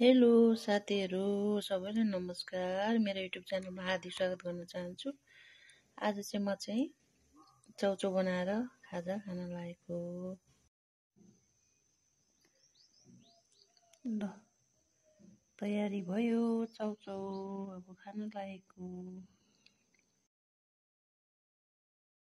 hello साथीहरू सबैलाई नमस्कार मेरो युट्युब च्यानलमा हार्दिक स्वागत गर्न चाहन्छु आज चाहिँ म चाहिँ चाउचाउ बनाएर खाजा खान लागेको ल तयारी भयो चाउचाउ अब खान लागेको